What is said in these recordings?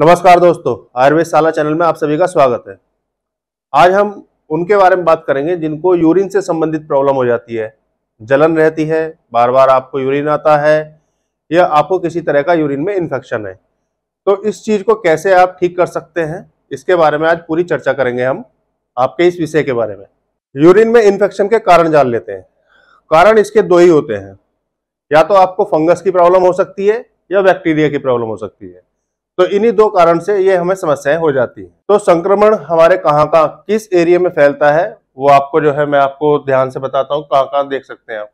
नमस्कार दोस्तों आयुर्वेद शाला चैनल में आप सभी का स्वागत है आज हम उनके बारे में बात करेंगे जिनको यूरिन से संबंधित प्रॉब्लम हो जाती है जलन रहती है बार बार आपको यूरिन आता है या आपको किसी तरह का यूरिन में इन्फेक्शन है तो इस चीज़ को कैसे आप ठीक कर सकते हैं इसके बारे में आज पूरी चर्चा करेंगे हम आपके इस विषय के बारे में यूरिन में इन्फेक्शन के कारण जान लेते हैं कारण इसके दो ही होते हैं या तो आपको फंगस की प्रॉब्लम हो सकती है या बैक्टीरिया की प्रॉब्लम हो सकती है तो इन्हीं दो कारण से ये हमें समस्याएं हो जाती है तो संक्रमण हमारे कहाँ का किस एरिया में फैलता है वो आपको जो है मैं आपको ध्यान से बताता हूँ कहाँ कहाँ देख सकते हैं आप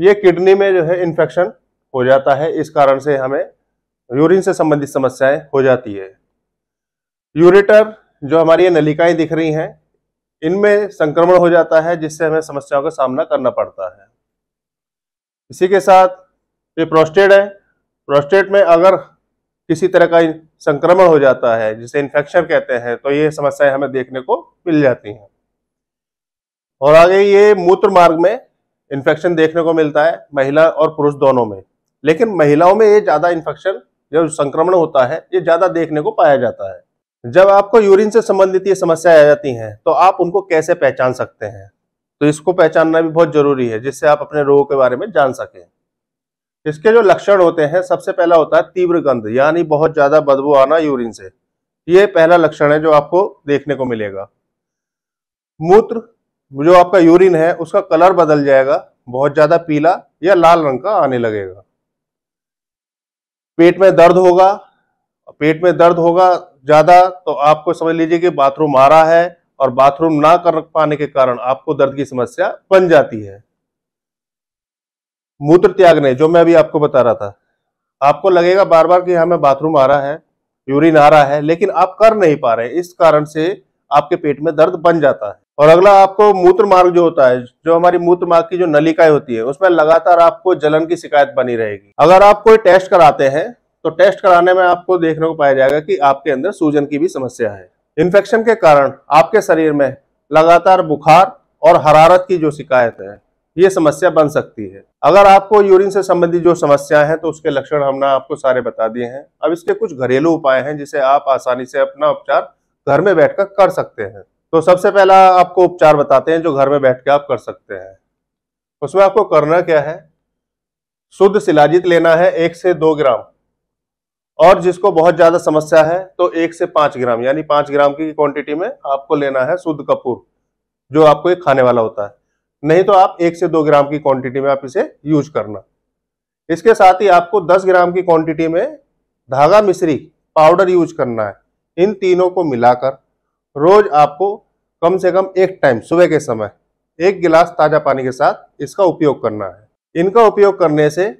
ये किडनी में जो है इन्फेक्शन हो जाता है इस कारण से हमें यूरिन से संबंधित समस्याएं हो जाती है यूरेटर जो हमारी ये नलिकाएं दिख रही हैं इनमें संक्रमण हो जाता है जिससे हमें समस्याओं का सामना करना पड़ता है इसी के साथ ये प्रोस्टेट है प्रोस्टेट में अगर किसी तरह का संक्रमण हो जाता है जिसे इन्फेक्शन कहते हैं तो ये समस्याएं हमें देखने को मिल जाती हैं और आगे ये मूत्र मार्ग में इन्फेक्शन देखने को मिलता है महिला और पुरुष दोनों में लेकिन महिलाओं में ये ज़्यादा इन्फेक्शन जो संक्रमण होता है ये ज़्यादा देखने को पाया जाता है जब आपको यूरिन से संबंधित ये समस्याएं आ जाती हैं तो आप उनको कैसे पहचान सकते हैं तो इसको पहचानना भी बहुत ज़रूरी है जिससे आप अपने रोगों के बारे में जान सकें इसके जो लक्षण होते हैं सबसे पहला होता है तीव्र गंध यानी बहुत ज्यादा बदबू आना यूरिन से ये पहला लक्षण है जो आपको देखने को मिलेगा मूत्र जो आपका यूरिन है उसका कलर बदल जाएगा बहुत ज्यादा पीला या लाल रंग का आने लगेगा पेट में दर्द होगा पेट में दर्द होगा ज्यादा तो आपको समझ लीजिए कि बाथरूम आ रहा है और बाथरूम ना कर पाने के कारण आपको दर्द की समस्या बन जाती है मूत्र त्याग नहीं जो मैं अभी आपको बता रहा था आपको लगेगा बार बार कि हाँ में बाथरूम आ रहा है यूरिन आ रहा है लेकिन आप कर नहीं पा रहे इस कारण से आपके पेट में दर्द बन जाता है और अगला आपको मूत्र मार्ग जो होता है जो हमारी मूत्र मार्ग की जो नलिकाएं होती है उसमें लगातार आपको जलन की शिकायत बनी रहेगी अगर आप कोई टेस्ट कराते हैं तो टेस्ट कराने में आपको देखने को पाया जाएगा कि आपके अंदर सूजन की भी समस्या है इन्फेक्शन के कारण आपके शरीर में लगातार बुखार और हरारत की जो शिकायत है ये समस्या बन सकती है अगर आपको यूरिन से संबंधित जो समस्या है तो उसके लक्षण हमने आपको सारे बता दिए हैं अब इसके कुछ घरेलू उपाय हैं जिसे आप आसानी से अपना उपचार घर में बैठकर कर सकते हैं तो सबसे पहला आपको उपचार बताते हैं जो घर में बैठ कर आप कर सकते हैं उसमें आपको करना क्या है शुद्ध शिलाजित लेना है एक से दो ग्राम और जिसको बहुत ज्यादा समस्या है तो एक से पांच ग्राम यानी पांच ग्राम की क्वांटिटी में आपको लेना है शुद्ध कपूर जो आपको एक खाने वाला होता है नहीं तो आप एक से दो ग्राम की क्वांटिटी में आप इसे यूज करना इसके साथ ही आपको 10 ग्राम की क्वांटिटी में धागा मिश्री पाउडर यूज करना है इन तीनों को मिलाकर रोज आपको कम से कम एक टाइम सुबह के समय एक गिलास ताज़ा पानी के साथ इसका उपयोग करना है इनका उपयोग करने से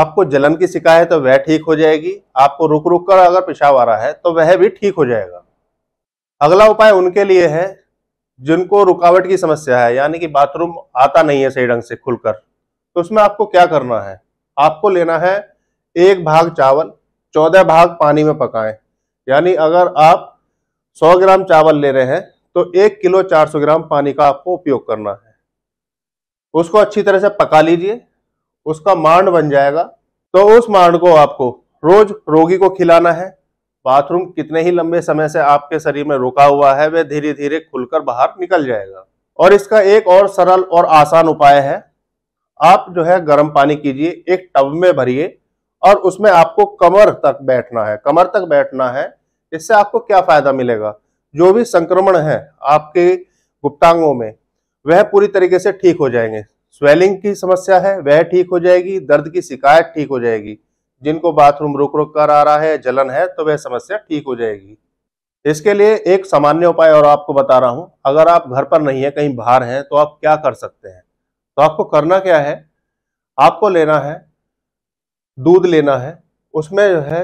आपको जलन की शिकायत है वह ठीक हो जाएगी आपको रुक रुक कर अगर पेशाब आ रहा है तो वह भी ठीक हो जाएगा अगला उपाय उनके लिए है जिनको रुकावट की समस्या है यानी कि बाथरूम आता नहीं है सही ढंग से खुलकर तो उसमें आपको क्या करना है आपको लेना है एक भाग चावल चौदह भाग पानी में पकाएं यानी अगर आप 100 ग्राम चावल ले रहे हैं तो एक किलो 400 ग्राम पानी का आपको उपयोग करना है उसको अच्छी तरह से पका लीजिए उसका मांड बन जाएगा तो उस मांड को आपको रोज रोगी को खिलाना है बाथरूम कितने ही लंबे समय से आपके शरीर में रुका हुआ है वह धीरे धीरे खुलकर बाहर निकल जाएगा और इसका एक और सरल और आसान उपाय है आप जो है गर्म पानी कीजिए एक टब में भरिए और उसमें आपको कमर तक बैठना है कमर तक बैठना है इससे आपको क्या फायदा मिलेगा जो भी संक्रमण है आपके गुप्तांगों में वह पूरी तरीके से ठीक हो जाएंगे स्वेलिंग की समस्या है वह ठीक हो जाएगी दर्द की शिकायत ठीक हो जाएगी जिनको बाथरूम रुक रुक कर आ रहा है जलन है तो वह समस्या ठीक हो जाएगी इसके लिए एक सामान्य उपाय और आपको बता रहा हूं अगर आप घर पर नहीं है कहीं बाहर हैं तो आप क्या कर सकते हैं तो आपको करना क्या है आपको लेना है दूध लेना है उसमें जो है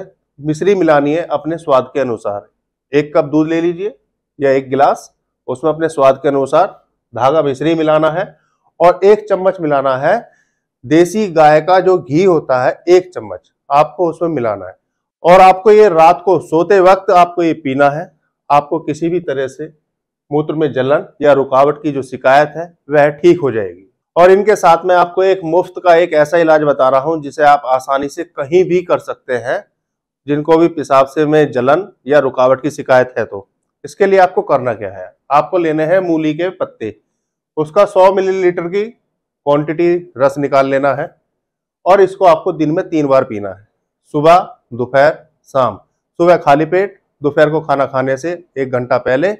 मिश्री मिलानी है अपने स्वाद के अनुसार एक कप दूध ले लीजिए या एक गिलास उसमें अपने स्वाद के अनुसार धागा मिश्री मिलाना है और एक चम्मच मिलाना है देसी गाय का जो घी होता है एक चम्मच आपको उसमें मिलाना है और आपको ये रात को सोते वक्त आपको ये पीना है आपको किसी भी तरह से मूत्र में जलन या रुकावट की जो शिकायत है वह ठीक हो जाएगी और इनके साथ में आपको एक मुफ्त का एक ऐसा इलाज बता रहा हूं जिसे आप आसानी से कहीं भी कर सकते हैं जिनको भी पेशाब से में जलन या रुकावट की शिकायत है तो इसके लिए आपको करना क्या है आपको लेने हैं मूली के पत्ते उसका 100 मिलीलीटर की क्वांटिटी रस निकाल लेना है और इसको आपको दिन में तीन बार पीना है सुबह दोपहर शाम सुबह खाली पेट दोपहर को खाना खाने से एक घंटा पहले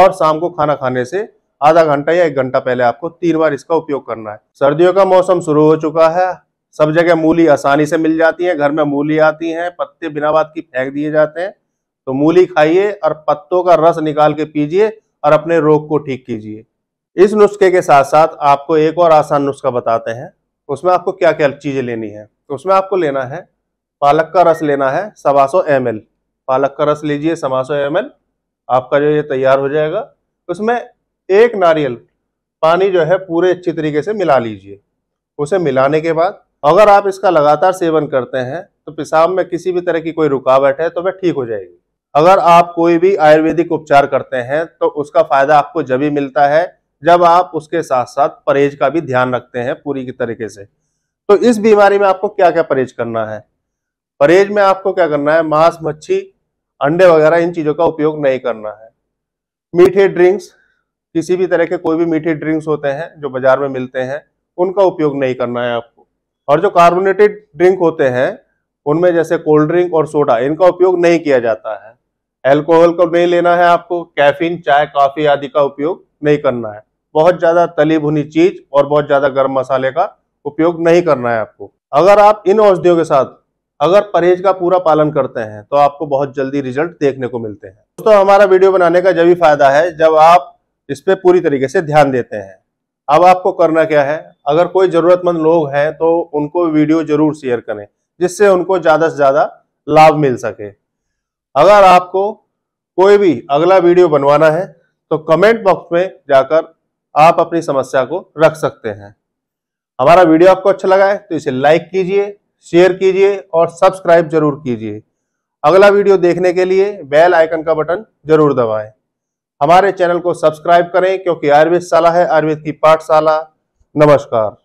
और शाम को खाना खाने से आधा घंटा या एक घंटा पहले आपको तीन बार इसका उपयोग करना है सर्दियों का मौसम शुरू हो चुका है सब जगह मूली आसानी से मिल जाती है घर में मूली आती है पत्ते बिना बात की फेंक दिए जाते हैं तो मूली खाइए और पत्तों का रस निकाल के पीजिए और अपने रोग को ठीक कीजिए इस नुस्खे के साथ साथ आपको एक और आसान नुस्खा बताते हैं उसमें आपको क्या क्या चीज़ें लेनी है तो उसमें आपको लेना है पालक का रस लेना है सवा सौ एम एल पालक का रस लीजिए सवा सौ एम एल आपका जो ये तैयार हो जाएगा उसमें एक नारियल पानी जो है पूरे अच्छी तरीके से मिला लीजिए उसे मिलाने के बाद अगर आप इसका लगातार सेवन करते हैं तो पेशाब में किसी भी तरह की कोई रुकावट है तो वह ठीक हो जाएगी अगर आप कोई भी आयुर्वेदिक उपचार करते हैं तो उसका फायदा आपको जब ही मिलता है जब आप उसके साथ साथ परहेज का भी ध्यान रखते हैं पूरी की तरीके से तो इस बीमारी में आपको क्या क्या परहेज करना है परहेज में आपको क्या करना है मांस मच्छी अंडे वगैरह इन चीज़ों का उपयोग नहीं करना है मीठे ड्रिंक्स किसी भी तरह के कोई भी मीठे ड्रिंक्स होते हैं जो बाजार में मिलते हैं उनका उपयोग नहीं करना है आपको और जो कार्बोनेटेड ड्रिंक होते हैं उनमें जैसे कोल्ड ड्रिंक और सोडा इनका उपयोग नहीं किया जाता है एल्कोहल को नहीं लेना है आपको कैफीन चाय कॉफी आदि का उपयोग नहीं करना है बहुत ज़्यादा तली भुनी चीज और बहुत ज़्यादा गर्म मसाले का उपयोग नहीं करना है आपको अगर आप इन औषधियों के साथ अगर परहेज का पूरा पालन करते हैं तो आपको बहुत जल्दी रिजल्ट देखने को मिलते हैं दोस्तों हमारा वीडियो बनाने का जब भी फायदा है जब आप इस पर पूरी तरीके से ध्यान देते हैं अब आपको करना क्या है अगर कोई ज़रूरतमंद लोग हैं तो उनको वीडियो ज़रूर शेयर करें जिससे उनको ज़्यादा से ज़्यादा लाभ मिल सके अगर आपको कोई भी अगला वीडियो बनवाना है तो कमेंट बॉक्स में जाकर आप अपनी समस्या को रख सकते हैं हमारा वीडियो आपको अच्छा लगा है तो इसे लाइक कीजिए शेयर कीजिए और सब्सक्राइब जरूर कीजिए अगला वीडियो देखने के लिए बेल आइकन का बटन जरूर दबाएं हमारे चैनल को सब्सक्राइब करें क्योंकि आयुर्वेद शाला है आयुर्वेद की पाठशाला नमस्कार